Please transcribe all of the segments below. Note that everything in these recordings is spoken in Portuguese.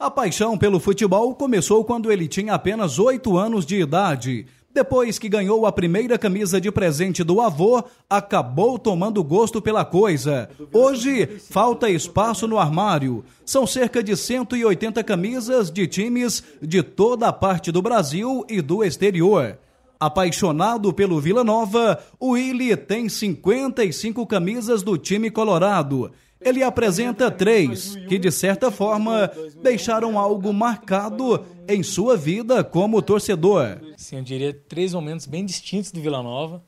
A paixão pelo futebol começou quando ele tinha apenas 8 anos de idade. Depois que ganhou a primeira camisa de presente do avô, acabou tomando gosto pela coisa. Hoje, falta espaço no armário. São cerca de 180 camisas de times de toda a parte do Brasil e do exterior. Apaixonado pelo Vila Nova, o Willi tem 55 camisas do time colorado ele apresenta três que, de certa forma, deixaram algo marcado em sua vida como torcedor. Sim, eu diria três momentos bem distintos do Vila Nova.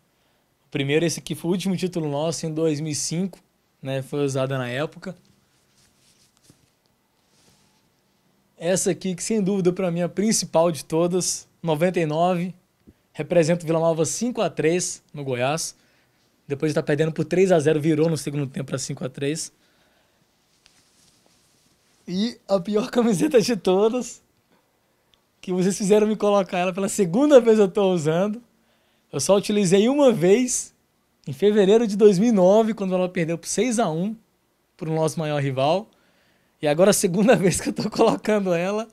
O primeiro, esse aqui foi o último título nosso em 2005, né? foi usada na época. Essa aqui, que sem dúvida para mim é a principal de todas, 99, representa o Vila Nova 5 a 3 no Goiás. Depois de estar tá perdendo por 3 a 0 virou no segundo tempo para 5 a 3 e a pior camiseta de todas, que vocês fizeram me colocar ela pela segunda vez eu estou usando. Eu só utilizei uma vez, em fevereiro de 2009, quando ela perdeu por 6 a 1 para o nosso maior rival. E agora a segunda vez que eu estou colocando ela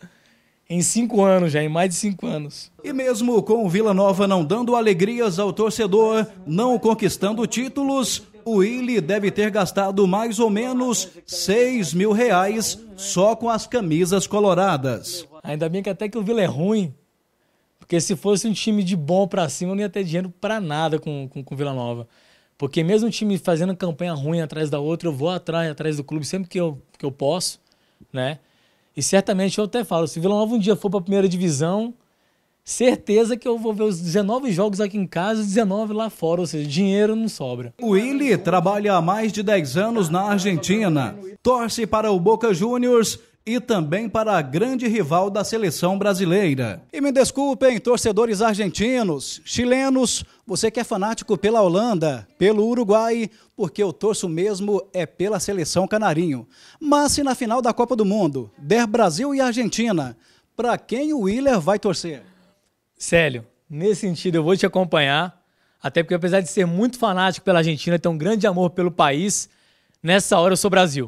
em cinco anos, já em mais de cinco anos. E mesmo com o Vila Nova não dando alegrias ao torcedor, não conquistando títulos, o Willi deve ter gastado mais ou menos 6 mil reais só com as camisas coloradas. Ainda bem que até que o Vila é ruim, porque se fosse um time de bom para cima, eu não ia ter dinheiro para nada com, com, com Vila Nova. Porque mesmo um time fazendo campanha ruim atrás da outra, eu vou atrás, atrás do clube sempre que eu, que eu posso, né? E certamente eu até falo, se Vila Nova um dia for para primeira divisão, certeza que eu vou ver os 19 jogos aqui em casa e 19 lá fora, ou seja, dinheiro não sobra. O Willi trabalha há mais de 10 anos na Argentina, torce para o Boca Juniors e também para a grande rival da seleção brasileira. E me desculpem, torcedores argentinos, chilenos, você que é fanático pela Holanda, pelo Uruguai, porque eu torço mesmo é pela seleção canarinho. Mas se na final da Copa do Mundo der Brasil e Argentina, para quem o Willer vai torcer? Célio, nesse sentido eu vou te acompanhar, até porque apesar de ser muito fanático pela Argentina, ter um grande amor pelo país, nessa hora eu sou Brasil.